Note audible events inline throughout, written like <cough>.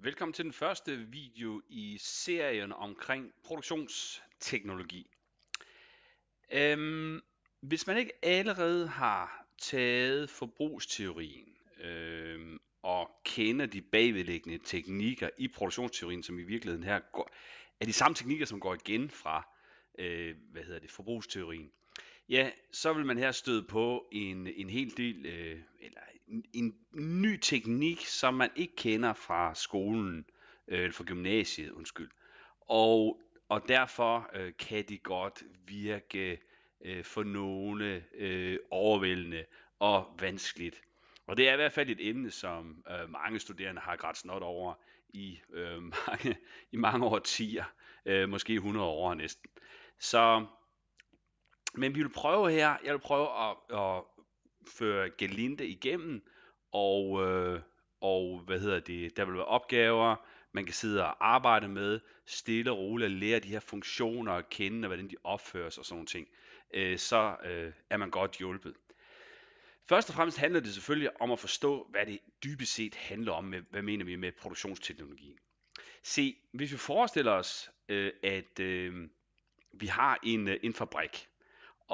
Velkommen til den første video i serien omkring produktionsteknologi. Øhm, hvis man ikke allerede har taget forbrugsteorien øhm, og kender de bagvedliggende teknikker i produktionsteorien, som i virkeligheden her går, er de samme teknikker, som går igen fra øh, hvad hedder det, forbrugsteorien, ja, så vil man her støde på en, en hel del, øh, eller en, en ny teknik, som man ikke kender fra skolen, øh, fra gymnasiet, undskyld. Og, og derfor øh, kan de godt virke øh, for nogle øh, overvældende og vanskeligt. Og det er i hvert fald et emne, som øh, mange studerende har grædt snot over i, øh, <laughs> mange, i mange årtier, øh, måske 100 år næsten. Så men vi vil prøve her, jeg vil prøve at, at føre Gelinde igennem, og, øh, og hvad hedder det, der vil være opgaver, man kan sidde og arbejde med, stille og roligt og lære de her funktioner at kende, og hvordan de opføres og sådan nogle ting, øh, så øh, er man godt hjulpet. Først og fremmest handler det selvfølgelig om at forstå, hvad det dybest set handler om, med, hvad mener vi med produktionsteknologi. Se, hvis vi forestiller os, øh, at øh, vi har en, øh, en fabrik,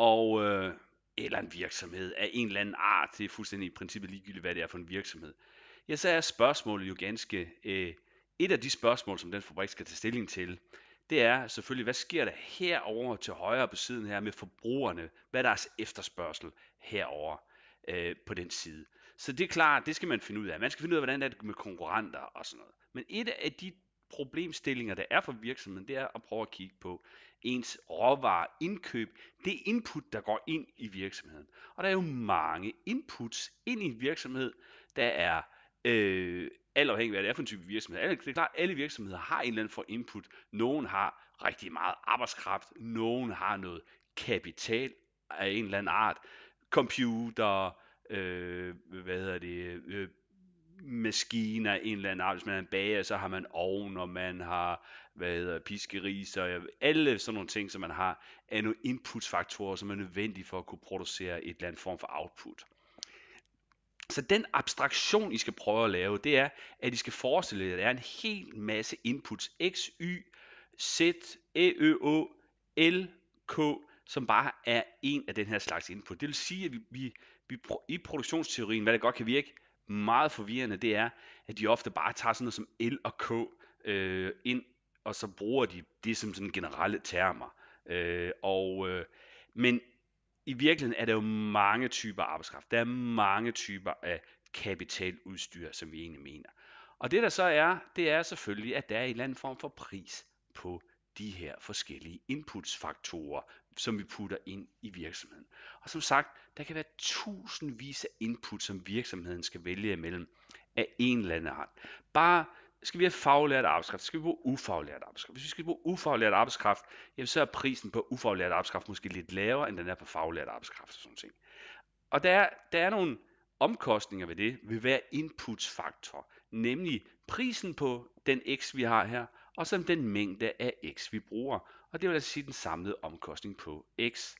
og, øh, eller en virksomhed af en eller anden art. Det er fuldstændig i princippet ligegyldigt, hvad det er for en virksomhed. Ja, så er spørgsmålet jo ganske... Øh, et af de spørgsmål, som den fabrik skal tage stilling til, det er selvfølgelig, hvad sker der herover til højre på siden her med forbrugerne? Hvad er deres efterspørgsel herover øh, på den side? Så det er klart, det skal man finde ud af. Man skal finde ud af, hvordan det er med konkurrenter og sådan noget. Men et af de problemstillinger, der er for virksomheden, det er at prøve at kigge på ens råvareindkøb, det input, der går ind i virksomheden. Og der er jo mange inputs ind i en virksomhed, der er øh, alt afhængig af, hvad det er for en type virksomhed. Det er klart, at alle virksomheder har en eller anden for input. Nogen har rigtig meget arbejdskraft, nogen har noget kapital af en eller anden art, computer, øh, hvad hedder det, øh, maskiner, en eller anden, hvis man har en bager, så har man ovn, og man har hvad hedder, piskeris, og alle sådan nogle ting, som man har, er nogle inputsfaktorer, som er nødvendige for at kunne producere et eller andet form for output. Så den abstraktion, I skal prøve at lave, det er, at I skal forestille jer, at der er en hel masse inputs, x, y, z, e, ø, å, l, k, som bare er en af den her slags input. Det vil sige, at vi, vi, vi i produktionsteorien, hvad det godt kan virke, meget forvirrende, det er, at de ofte bare tager sådan noget som L og K øh, ind, og så bruger de det som sådan generelle termer. Øh, og, øh, men i virkeligheden er der jo mange typer arbejdskraft. Der er mange typer af kapitaludstyr, som vi egentlig mener. Og det der så er, det er selvfølgelig, at der er en eller anden form for pris på de her forskellige inputsfaktorer, som vi putter ind i virksomheden. Og som sagt, der kan være tusindvis af input, som virksomheden skal vælge imellem af en eller anden art. Bare skal vi have faglært arbejdskraft, skal vi bruge ufaglært arbejdskraft. Hvis vi skal bruge ufaglært arbejdskraft, jamen så er prisen på ufaglært arbejdskraft måske lidt lavere, end den er på faglært arbejdskraft og sådan ting. Og der er, der er nogle omkostninger ved det, ved hver inputsfaktor, nemlig prisen på den X, vi har her, og som den mængde af x, vi bruger, og det vil altså sige den samlede omkostning på x.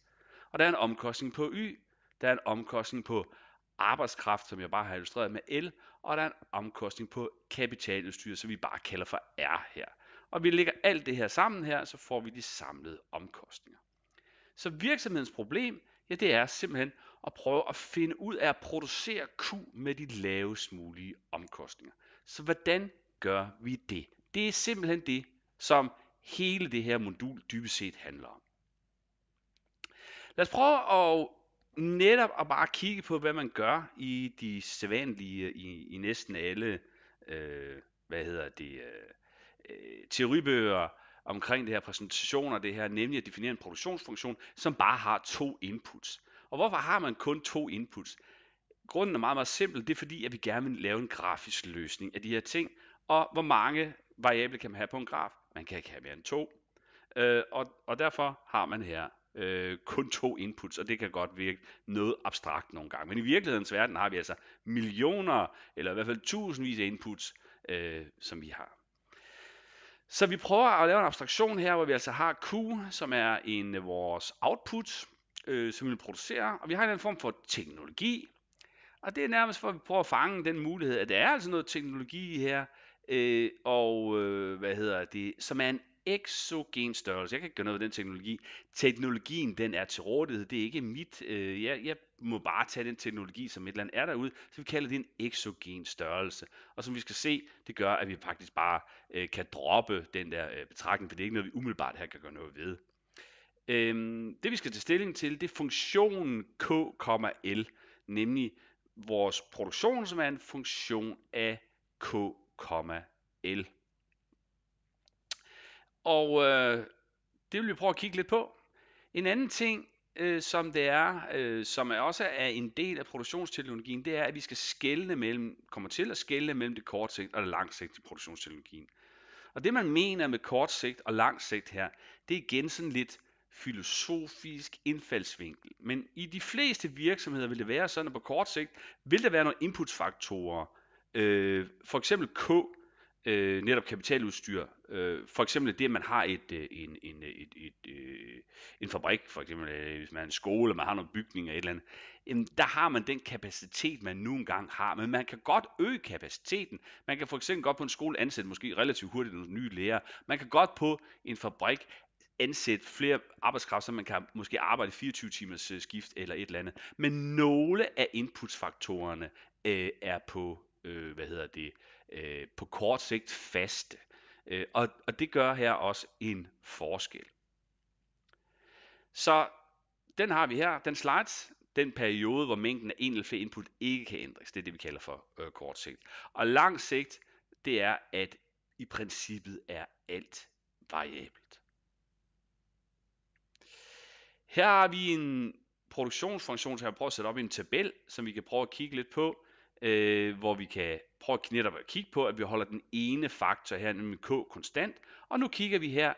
Og der er en omkostning på y, der er en omkostning på arbejdskraft, som jeg bare har illustreret med L, og der er en omkostning på kapitaludstyr, som vi bare kalder for R her. Og vi lægger alt det her sammen her, så får vi de samlede omkostninger. Så virksomhedens problem, ja det er simpelthen at prøve at finde ud af at producere Q med de lavest mulige omkostninger. Så hvordan gør vi det? Det er simpelthen det, som hele det her modul dybest set handler om. Lad os prøve at netop at bare kigge på, hvad man gør i de sædvanlige, i, i næsten alle, øh, hvad hedder det, øh, øh, teoribøger omkring det her præsentationer, det her, nemlig at definere en produktionsfunktion, som bare har to inputs. Og hvorfor har man kun to inputs? Grunden er meget, meget simpel. Det er fordi, at vi gerne vil lave en grafisk løsning af de her ting, og hvor mange variable kan man have på en graf. Man kan ikke have mere end to. Øh, og, og derfor har man her øh, kun to inputs, og det kan godt virke noget abstrakt nogle gange. Men i virkelighedens verden har vi altså millioner, eller i hvert fald tusindvis af inputs, øh, som vi har. Så vi prøver at lave en abstraktion her, hvor vi altså har Q, som er en af øh, vores output, øh, som vi producerer, og vi har en anden form for teknologi, og det er nærmest for, at vi prøver at fange den mulighed, at der er altså noget teknologi her, øh, og øh, hvad hedder det, som er en eksogen størrelse. Jeg kan ikke gøre noget ved den teknologi. Teknologien, den er til rådighed. Det er ikke mit. Øh, jeg, jeg må bare tage den teknologi, som et eller andet er derude. Så vi kalder det en eksogen størrelse. Og som vi skal se, det gør, at vi faktisk bare øh, kan droppe den der øh, betragtning, for det er ikke noget, vi umiddelbart her kan gøre noget ved. Øhm, det vi skal tage stilling til, det er funktionen K,L, nemlig vores produktion, som er en funktion af K L. Og øh, det vil vi prøve at kigge lidt på. En anden ting, øh, som det er, øh, som er også er en del af produktionsteknologien, det er, at vi skal skælne mellem, kommer til at skælne mellem det kortsigtede og det langsigtede produktionsteknologien. Og det man mener med kort sigt og lang sigt her, det er igen sådan lidt filosofisk indfaldsvinkel. Men i de fleste virksomheder vil det være sådan, at på kort sigt vil der være nogle inputsfaktorer, Øh, for eksempel K, øh, netop kapitaludstyr. Øh, for eksempel det, at man har et, øh, en, en, øh, et, et, øh, en fabrik, for eksempel øh, hvis man har en skole, man har nogle bygninger, et eller andet. Jamen, der har man den kapacitet, man nu engang har, men man kan godt øge kapaciteten. Man kan for eksempel godt på en skole ansætte måske relativt hurtigt nogle nye lærere. Man kan godt på en fabrik ansætte flere arbejdskraft, så man kan måske arbejde 24 timers øh, skift eller et eller andet. Men nogle af inputsfaktorerne øh, er på øh, hvad hedder det, øh, på kort sigt faste. Øh, og, og det gør her også en forskel. Så den har vi her, den slides, den periode, hvor mængden af flere input ikke kan ændres. Det er det, vi kalder for øh, kort sigt. Og lang sigt, det er, at i princippet er alt variabelt. Her har vi en produktionsfunktion, som jeg prøver at sætte op i en tabel, som vi kan prøve at kigge lidt på øh, hvor vi kan prøve netop og kigge på, at vi holder den ene faktor her, nemlig k, konstant. Og nu kigger vi her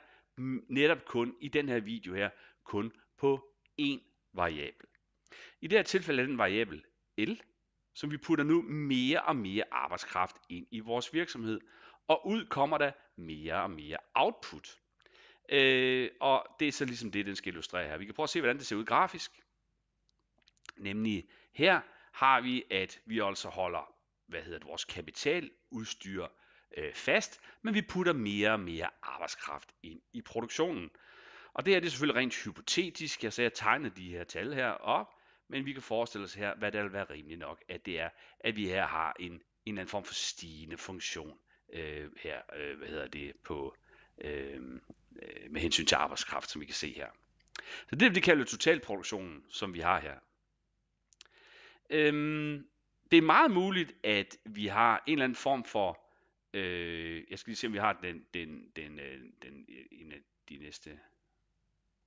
netop kun i den her video her, kun på én variabel. I det her tilfælde er den variabel L, som vi putter nu mere og mere arbejdskraft ind i vores virksomhed. Og ud kommer der mere og mere output. Øh, og det er så ligesom det, den skal illustrere her. Vi kan prøve at se, hvordan det ser ud grafisk. Nemlig her har vi, at vi altså holder hvad hedder det, vores kapitaludstyr øh, fast, men vi putter mere og mere arbejdskraft ind i produktionen. Og det her det er selvfølgelig rent hypotetisk, jeg sagde, jeg tegnede de her tal her op, men vi kan forestille os her, hvad der vil være rimeligt nok, at det er, at vi her har en, en eller anden form for stigende funktion øh, her, øh, hvad hedder det, på, øh, øh med hensyn til arbejdskraft, som vi kan se her. Så det, det kalder totalproduktionen, som vi har her. Øhm, det er meget muligt, at vi har en eller anden form for, øh, jeg skal lige se, om vi har den, den, den, øh, den øh, en af de næste,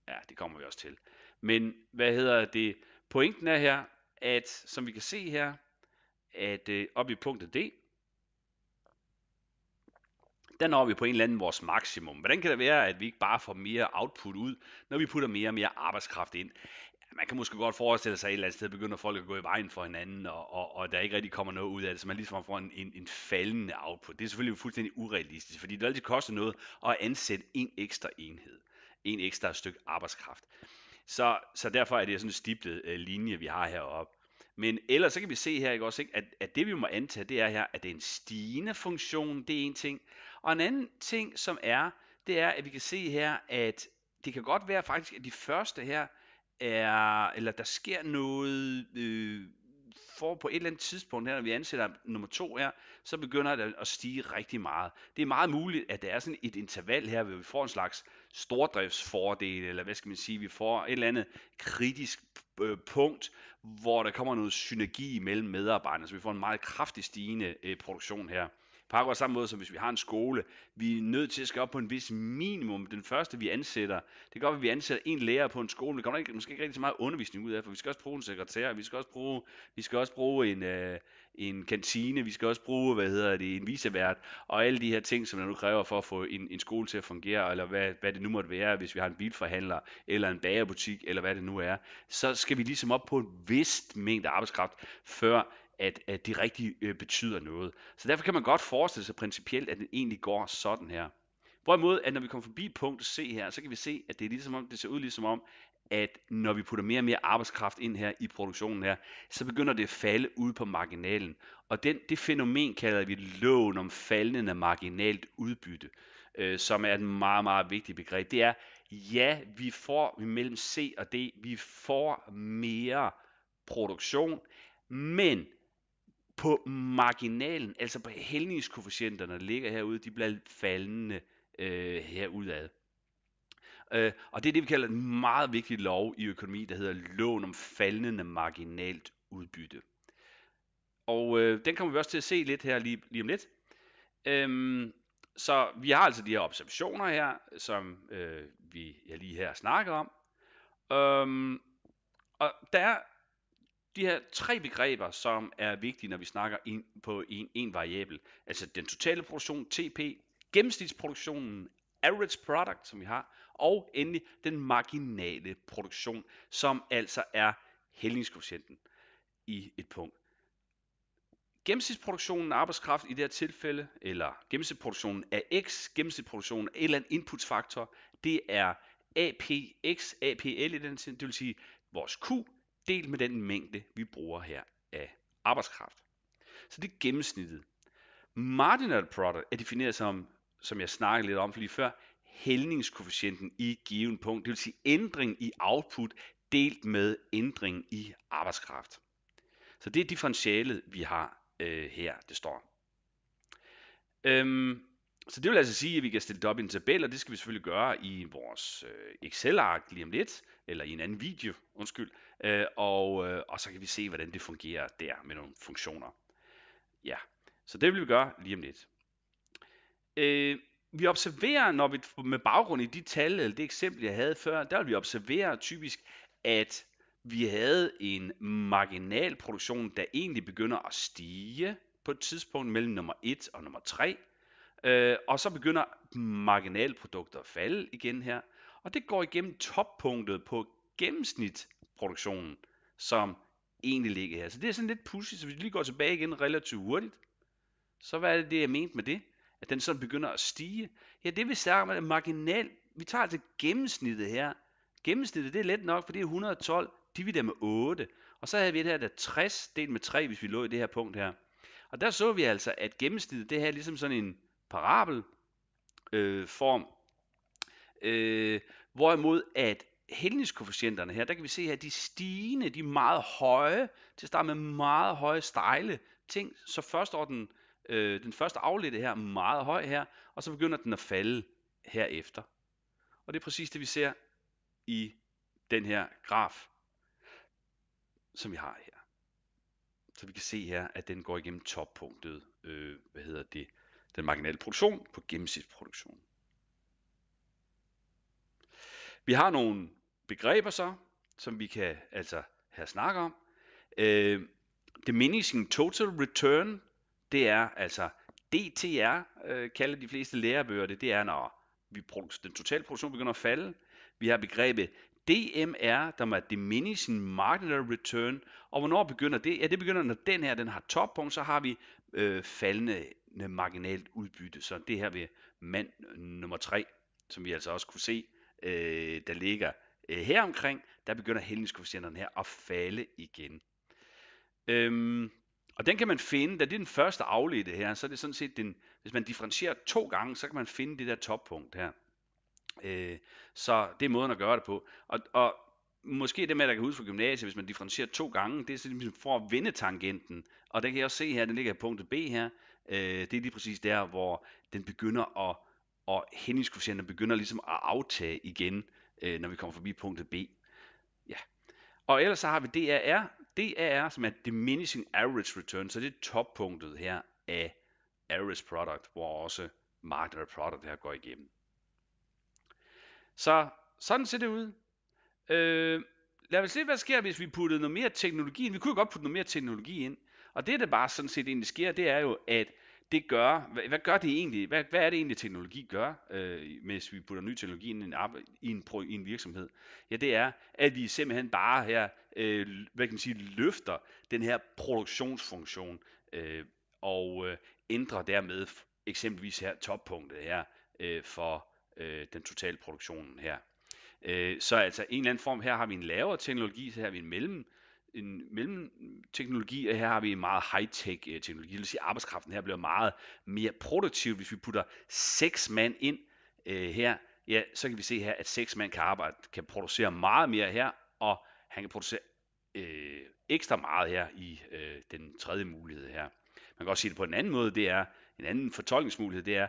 ja, det kommer vi også til. Men hvad hedder det? Pointen er her, at som vi kan se her, at øh, op i punktet D, der når vi på en eller anden vores maksimum. Hvordan kan det være, at vi ikke bare får mere output ud, når vi putter mere og mere arbejdskraft ind? man kan måske godt forestille sig, at et eller andet sted begynder folk at gå i vejen for hinanden, og, og, og der ikke rigtig kommer noget ud af det, så man ligesom får en, en, en faldende output. Det er selvfølgelig fuldstændig urealistisk, fordi det altid koster noget at ansætte en ekstra enhed, en ekstra stykke arbejdskraft. Så, så derfor er det sådan en stiplet øh, linje, vi har heroppe. Men ellers så kan vi se her, ikke også, ikke, at, at det vi må antage, det er her, at det er en stigende funktion, det er en ting. Og en anden ting, som er, det er, at vi kan se her, at det kan godt være faktisk, at de første her, er, eller der sker noget, øh, for på et eller andet tidspunkt, her, når vi ansætter nummer to her, så begynder det at stige rigtig meget. Det er meget muligt, at der er sådan et interval her, hvor vi får en slags stordriftsfordel, eller hvad skal man sige, vi får et eller andet kritisk øh, punkt, hvor der kommer noget synergi mellem medarbejderne, så vi får en meget kraftig stigende øh, produktion her. På akkurat samme måde, som hvis vi har en skole, vi er nødt til at skal op på en vis minimum. Den første, vi ansætter, det kan godt at vi ansætter en lærer på en skole, Det kommer ikke, måske ikke rigtig så meget undervisning ud af, for vi skal også bruge en sekretær, vi skal også bruge, vi skal også bruge en, øh, en kantine, vi skal også bruge, hvad hedder det, en visevært, og alle de her ting, som der nu kræver for at få en, en skole til at fungere, eller hvad, hvad det nu måtte være, hvis vi har en bilforhandler, eller en bagerbutik, eller hvad det nu er, så skal vi ligesom op på en vist mængde arbejdskraft, før at, at det rigtig øh, betyder noget. Så derfor kan man godt forestille sig principielt, at den egentlig går sådan her. Hvorimod, at når vi kommer forbi punkt C her, så kan vi se, at det, er ligesom om, det ser ud ligesom om, at når vi putter mere og mere arbejdskraft ind her i produktionen her, så begynder det at falde ud på marginalen. Og den, det fænomen kalder vi loven om faldende marginalt udbytte, øh, som er et meget, meget vigtigt begreb. Det er, ja, vi får mellem C og D, vi får mere produktion, men på marginalen, altså på hældningskoefficienterne, der ligger herude, de bliver faldende øh, herudad. Øh, og det er det, vi kalder en meget vigtig lov i økonomi, der hedder lån om faldende marginalt udbytte. Og øh, den kommer vi også til at se lidt her lige, lige om lidt. Øhm, så vi har altså de her observationer her, som øh, vi jeg lige her snakker om. Øhm, og der er de her tre begreber, som er vigtige, når vi snakker in, på en, en variabel. Altså den totale produktion, TP, gennemsnitsproduktionen, average product, som vi har, og endelig den marginale produktion, som altså er hældningskoefficienten i et punkt. Gennemsnitsproduktionen af arbejdskraft i det her tilfælde, eller gennemsnitsproduktionen af x, gennemsnitsproduktionen af et eller andet inputsfaktor, det er APX, APL i den tid, det vil sige vores Q delt med den mængde, vi bruger her af arbejdskraft. Så det er gennemsnittet. Marginal product er defineret som, som jeg snakkede lidt om lige før, hældningskoefficienten i given punkt, det vil sige ændring i output delt med ændring i arbejdskraft. Så det er differentialet, vi har øh, her, det står. Øhm, så det vil altså sige, at vi kan stille det op i en tabel, og det skal vi selvfølgelig gøre i vores øh, Excel-ark lige om lidt, eller i en anden video, undskyld. Øh, og, øh, og så kan vi se, hvordan det fungerer der med nogle funktioner. Ja, så det vil vi gøre lige om lidt. Øh, vi observerer, når vi med baggrund i de tal, eller det eksempel, jeg havde før, der vil vi observere typisk, at vi havde en marginal produktion, der egentlig begynder at stige på et tidspunkt mellem nummer 1 og nummer 3. Øh, og så begynder marginalprodukter at falde igen her. Og det går igennem toppunktet på gennemsnit produktionen, som egentlig ligger her. Så det er sådan lidt pudsigt, så hvis vi lige går tilbage igen relativt hurtigt, så hvad er det, det jeg mente med det? At den sådan begynder at stige. Ja, det vil sige, at marginal. Vi tager altså gennemsnittet her. Gennemsnittet, det er let nok, for det er 112 divideret med 8. Og så havde vi det her, der 60 delt med 3, hvis vi lå i det her punkt her. Og der så vi altså, at gennemsnittet, det her er ligesom sådan en parabel øh, form. Øh, hvorimod at hældningskoefficienterne her, der kan vi se her, de stigende, de meget høje, til at starte med meget høje, stejle ting, så først den, øh, den første afledte her, meget høj her, og så begynder den at falde herefter. Og det er præcis det, vi ser i den her graf, som vi har her. Så vi kan se her, at den går igennem toppunktet, øh, hvad hedder det, den marginale produktion på gennemsnitsproduktion. Vi har nogle begreber så, som vi kan altså her snakke om. Øh, diminishing total return, det er altså DTR, øh, kalder de fleste lærebøger det, det er når vi, den totale produktion begynder at falde. Vi har begrebet DMR, der er diminishing marginal return, og hvornår begynder det? Ja, det begynder, når den her den har toppunkt, så har vi øh, faldende øh, marginalt udbytte. Så det her ved mand øh, nummer 3, som vi altså også kunne se, øh, der ligger øh, her omkring, der begynder hældningskoefficienterne her at falde igen. Øhm, og den kan man finde, da det er den første afledte her, så er det sådan set, den, hvis man differentierer to gange, så kan man finde det der toppunkt her. Øh, så det er måden at gøre det på. Og, og måske det med, at der kan huske fra gymnasiet, hvis man differentierer to gange, det er simpelthen for at vende tangenten. Og det kan jeg også se her, den ligger i punktet B her. Øh, det er lige præcis der, hvor den begynder at, og hændingskoefficienten begynder ligesom at aftage igen øh, når vi kommer forbi punktet B. Ja. Og ellers så har vi DAR, DAR, som er Diminishing Average Return, så det er toppunktet her af Average Product, hvor også Marginal Product her går igennem. Så sådan ser det ud. Øh, lad os se, hvad sker, hvis vi puttede noget mere teknologi ind. Vi kunne jo godt putte noget mere teknologi ind. Og det, der bare sådan set egentlig sker, det er jo, at det gør, hvad, hvad gør det egentlig, hvad, hvad er det egentlig teknologi gør, øh, hvis vi putter ny teknologi ind i en, i, en, i en virksomhed? Ja, det er, at vi simpelthen bare her, øh, hvad kan man sige, løfter den her produktionsfunktion, øh, og øh, ændrer dermed eksempelvis her toppunktet her øh, for øh, den totale produktionen her. Øh, så altså en eller anden form, her har vi en lavere teknologi, så her har vi en mellem, en mellemteknologi, og her har vi en meget high-tech øh, teknologi, det vil sige, at arbejdskraften her bliver meget mere produktiv. Hvis vi putter seks mand ind øh, her, ja, så kan vi se her, at seks mand kan arbejde, kan producere meget mere her, og han kan producere øh, ekstra meget her i øh, den tredje mulighed her. Man kan også sige det på en anden måde, det er, en anden fortolkningsmulighed, det er,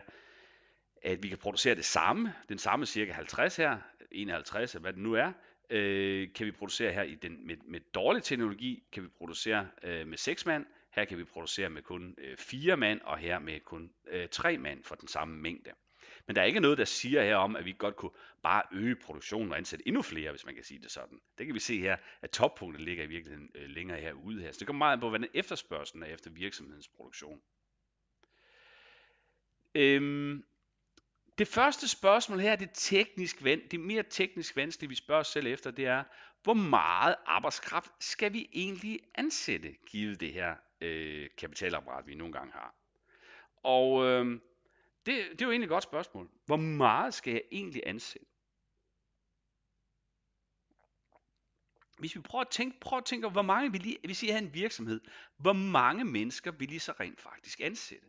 at vi kan producere det samme, den samme cirka 50 her, 51 hvad det nu er, øh, kan vi producere her i den, med, med dårlig teknologi, kan vi producere øh, med 6 mand, her kan vi producere med kun øh, 4 mand, og her med kun øh, 3 mand for den samme mængde. Men der er ikke noget, der siger her om, at vi godt kunne bare øge produktionen og ansætte endnu flere, hvis man kan sige det sådan. Det kan vi se her, at toppunktet ligger i virkeligheden øh, længere herude her. Så det kommer meget an på, hvordan efterspørgselen er efter virksomhedens produktion. Øhm, det første spørgsmål her, det teknisk vand, det mere teknisk vanskelige, vi spørger os selv efter, det er, hvor meget arbejdskraft skal vi egentlig ansætte, givet det her øh, kapitalapparat, vi nogle gange har? Og øh, det, det er jo egentlig et godt spørgsmål. Hvor meget skal jeg egentlig ansætte? Hvis vi prøver at tænke, prøver at tænke hvor mange vil lige, hvis I har en virksomhed, hvor mange mennesker vil I så rent faktisk ansætte?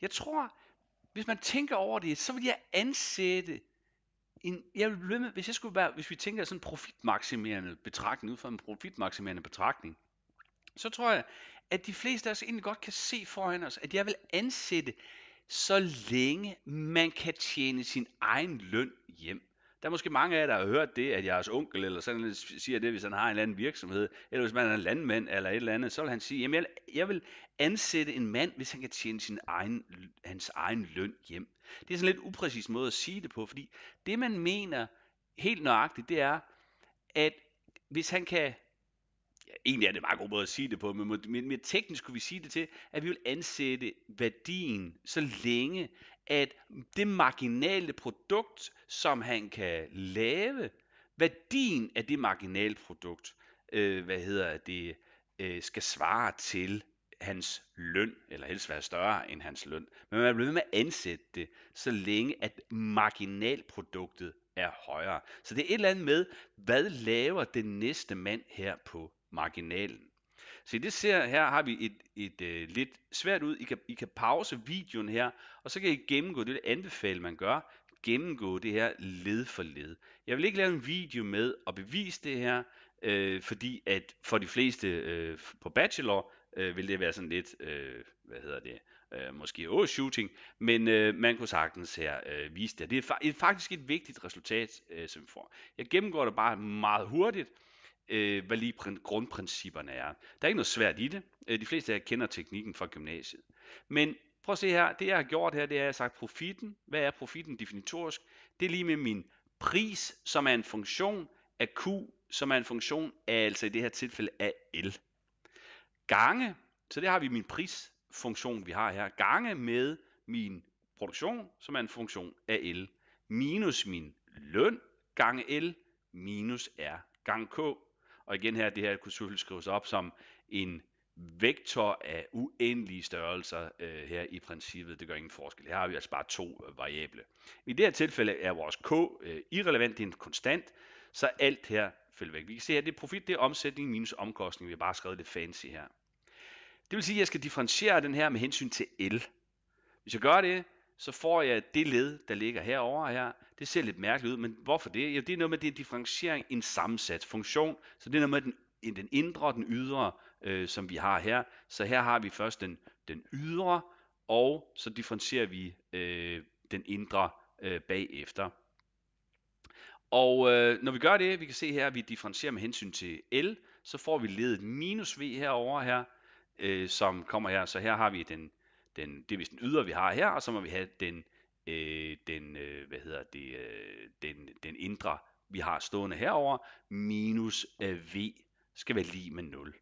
Jeg tror, hvis man tænker over det, så vil jeg ansætte en, jeg vil blive med, hvis jeg skulle være, hvis vi tænker sådan en profitmaksimerende betragtning, ud fra en profitmaksimerende betragtning, så tror jeg, at de fleste af os egentlig godt kan se foran os, at jeg vil ansætte, så længe man kan tjene sin egen løn hjem. Der er måske mange af jer, der har hørt det, at jeres onkel eller sådan noget siger det, hvis han har en eller anden virksomhed, eller hvis man er en landmand eller et eller andet, så vil han sige, jamen jeg, vil ansætte en mand, hvis han kan tjene sin egen, hans egen løn hjem. Det er sådan lidt upræcis måde at sige det på, fordi det man mener helt nøjagtigt, det er, at hvis han kan ja, egentlig er det en meget god måde at sige det på, men mere teknisk kunne vi sige det til, at vi vil ansætte værdien så længe, at det marginale produkt, som han kan lave, værdien af det marginale produkt, øh, hvad hedder det, øh, skal svare til hans løn, eller helst være større end hans løn. Men man bliver ved med at ansætte det, så længe at marginalproduktet er højere. Så det er et eller andet med, hvad laver den næste mand her på marginalen. Så det ser her har vi et, et, et øh, lidt svært ud. I kan, I kan pause videoen her, og så kan I gennemgå det, det anbefale, man gør. Gennemgå det her led for led. Jeg vil ikke lave en video med at bevise det her, øh, fordi at for de fleste øh, på bachelor øh, vil det være sådan lidt, øh, hvad hedder det, øh, måske overshooting, men øh, man kunne sagtens her øh, vise det. Det er, fa- det er faktisk et vigtigt resultat, øh, som vi får. Jeg gennemgår det bare meget hurtigt, øh, hvad lige grundprincipperne er. Der er ikke noget svært i det. Øh, de fleste af jer kender teknikken fra gymnasiet. Men prøv at se her, det jeg har gjort her, det er, at jeg har sagt profitten. Hvad er profitten definitorisk? Det er lige med min pris, som er en funktion af Q, som er en funktion af, altså i det her tilfælde, af L. Gange, så det har vi min prisfunktion, vi har her. Gange med min produktion, som er en funktion af L, minus min løn, gange L, minus R, gange K, og igen her, det her kunne selvfølgelig skrives op som en vektor af uendelige størrelser øh, her i princippet. Det gør ingen forskel. Her har vi altså bare to øh, variable. I det her tilfælde er vores k øh, irrelevant, det er en konstant, så alt her falder væk. Vi kan se her, det er profit, det er omsætning minus omkostning. Vi har bare skrevet lidt fancy her. Det vil sige, at jeg skal differentiere den her med hensyn til L. Hvis jeg gør det, så får jeg det led, der ligger herover her. Det ser lidt mærkeligt ud, men hvorfor det? Ja, det er noget med, det er differentiering en sammensat funktion, så det er noget med den, den indre og den ydre, øh, som vi har her. Så her har vi først den, den ydre, og så differentierer vi øh, den indre øh, bagefter. Og øh, når vi gør det, vi kan se her, at vi differentierer med hensyn til L, så får vi ledet minus V herover her, øh, som kommer her. Så her har vi den, den, det er vist den ydre, vi har her, og så må vi have den, øh, den øh, hvad hedder det, øh, den, den indre, vi har stående herover minus øh, V skal være lige med 0.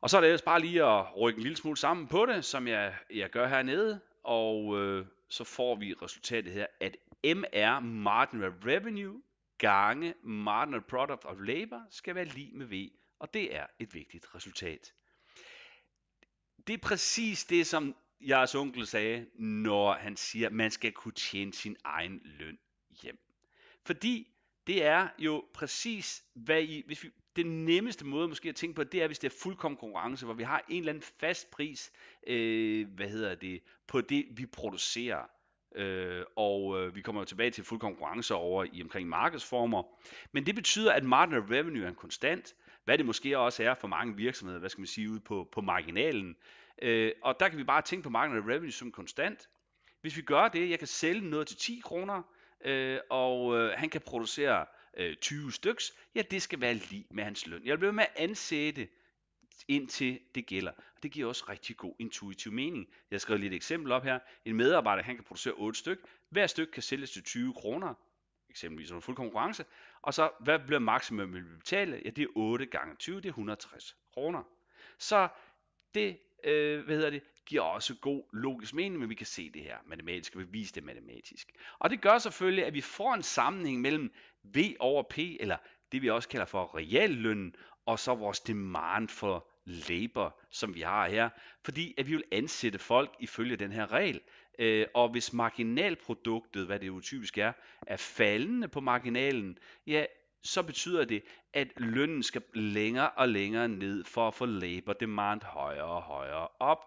Og så er det ellers bare lige at rykke en lille smule sammen på det, som jeg, jeg gør hernede, og øh, så får vi resultatet her, at MR, marginal revenue, gange marginal product of labor, skal være lige med V, og det er et vigtigt resultat det er præcis det, som jeres onkel sagde, når han siger, at man skal kunne tjene sin egen løn hjem. Fordi det er jo præcis, hvad I, hvis vi, den nemmeste måde måske at tænke på, det er, hvis det er fuldkommen konkurrence, hvor vi har en eller anden fast pris, øh, hvad hedder det, på det, vi producerer. Øh, og øh, vi kommer jo tilbage til fuld konkurrence over i omkring markedsformer. Men det betyder, at marginal revenue er en konstant, hvad det måske også er for mange virksomheder, hvad skal man sige, ude på, på marginalen, Øh, og der kan vi bare tænke på marginal revenue som konstant. Hvis vi gør det, jeg kan sælge noget til 10 kroner, øh, og øh, han kan producere øh, 20 styks, ja, det skal være lige med hans løn. Jeg bliver med at ansætte indtil det gælder. Og det giver også rigtig god intuitiv mening. Jeg skriver lige et eksempel op her. En medarbejder, han kan producere 8 styk. Hver styk kan sælges til 20 kroner, eksempelvis under fuld konkurrence. Og så, hvad bliver maksimum, vi betale? Ja, det er 8 gange 20, det er 160 kroner. Så det øh, hvad hedder det, giver også god logisk mening, men vi kan se det her matematisk, og vi viser det matematisk. Og det gør selvfølgelig, at vi får en sammenhæng mellem V over P, eller det vi også kalder for reallønnen, og så vores demand for labor, som vi har her, fordi at vi vil ansætte folk ifølge den her regel. Øh, og hvis marginalproduktet, hvad det jo typisk er, er faldende på marginalen, ja, så betyder det, at lønnen skal længere og længere ned for at få labor demand højere og højere op.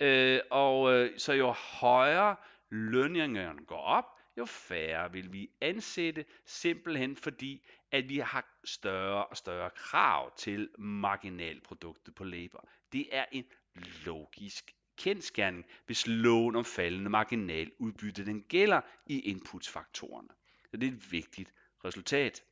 Øh, og øh, så jo højere lønningerne går op, jo færre vil vi ansætte, simpelthen fordi, at vi har større og større krav til marginalproduktet på labor. Det er en logisk kendskærning, hvis loven om faldende marginaludbytte den gælder i inputsfaktorerne. Så det er et vigtigt resultat.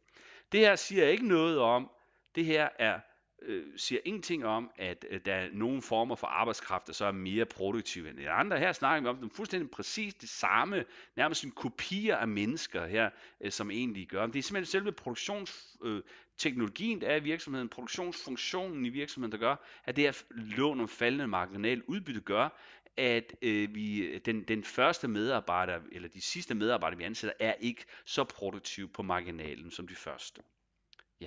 Det her siger ikke noget om, det her er øh, siger ingenting om, at øh, der er nogle former for arbejdskraft, der så er mere produktive end andre. Her snakker vi om dem fuldstændig præcis det samme, nærmest en kopier af mennesker her, øh, som egentlig gør. det er simpelthen selve produktionsteknologien, øh, der er i virksomheden, produktionsfunktionen i virksomheden, der gør, at det her lån om faldende marginal udbytte gør, at øh, vi, den, den første medarbejder, eller de sidste medarbejdere, vi ansætter, er ikke så produktive på marginalen som de første. Ja.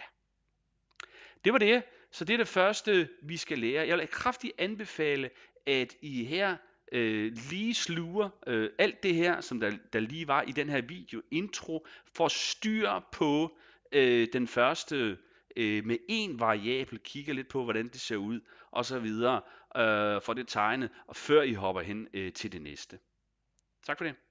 Det var det. Så det er det første, vi skal lære. Jeg vil kraftigt anbefale, at I her øh, lige sluger øh, alt det her, som der, der lige var i den her video intro, for styr på øh, den første øh, med en variabel, kigger lidt på, hvordan det ser ud, og så videre øh, for det tegne, og før I hopper hen øh, til det næste. Tak for det.